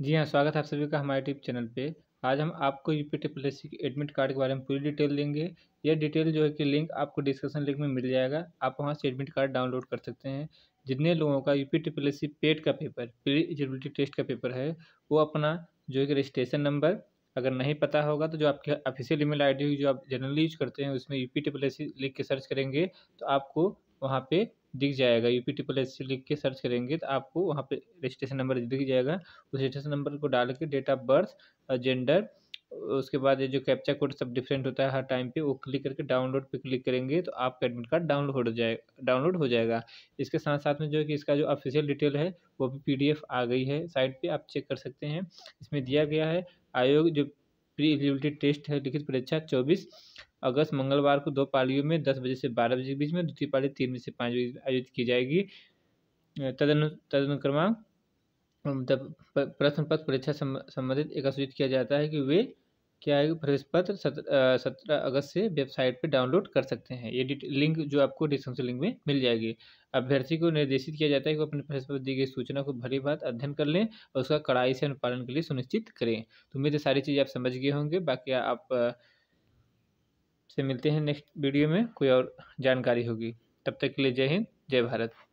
जी हाँ स्वागत है आप सभी का हमारे यूट्यूब चैनल पे आज हम आपको यू पी के एडमिट कार्ड के बारे में पूरी डिटेल देंगे यह डिटेल जो है कि लिंक आपको डिस्क्रिप्शन लिंक में मिल जाएगा आप वहाँ से एडमिट कार्ड डाउनलोड कर सकते हैं जितने लोगों का यू पी पेट का पेपर प्री एलिजिबिलिटी टेस्ट का पेपर है वो अपना जो है कि रजिस्ट्रेशन नंबर अगर नहीं पता होगा तो जो आपकी ऑफिशियल ईमेल आईडी जो आप जनरली यूज करते हैं उसमें यू पी लिख के सर्च करेंगे तो आपको वहाँ पे दिख जाएगा U P triple S C लिख के सर्च करेंगे तो आपको वहाँ पे रजिस्ट्रेशन नंबर दिख जाएगा उस रजिस्ट्रेशन नंबर को डाल के डेट ऑफ बर्थ और जेंडर उसके बाद ये जो कैप्चा कोड सब डिफरेंट होता है हर टाइम पे वो क्लिक करके डाउनलोड पे क्लिक करेंगे तो आपका एडमिट कार्ड डाउनलोड हो जाएगा डाउनलोड हो जाएगा इसके साथ साथ में जो है कि इसका जो ऑफिशियल डिटेल है वो भी पीडीएफ आ गई है साइट पे आप चेक कर सकते हैं इसमें दिया गया है आयोग जो प्री एलिजिबिलिटी टेस्ट है लिखित परीक्षा चौबीस अगस्त मंगलवार को दो पालियों में दस बजे से बारह बजे के बीच में द्वितीय पाली तीन बजे से पाँच बजे आयोजित की जाएगी तदनु तदनुक्रमांक प्रश्न पत्र परीक्षा संबंधित एक सूचित किया जाता है कि वे क्या है प्रवेश पत्र सत्रह अगस्त से वेबसाइट पर डाउनलोड कर सकते हैं ये लिंक जो आपको डिस्क्रिप्शन लिंक में मिल जाएगी अभ्यर्थी को निर्देशित किया जाता है कि वो अपने प्रवेश पत्र दी गई सूचना को भरी बात अध्ययन कर लें और उसका कड़ाई से अनुपालन के लिए सुनिश्चित करें तो उम्मीद सारी चीज़ें आप समझ गए होंगे बाकी आप से मिलते हैं नेक्स्ट वीडियो में कोई और जानकारी होगी तब तक के लिए जय हिंद जय भारत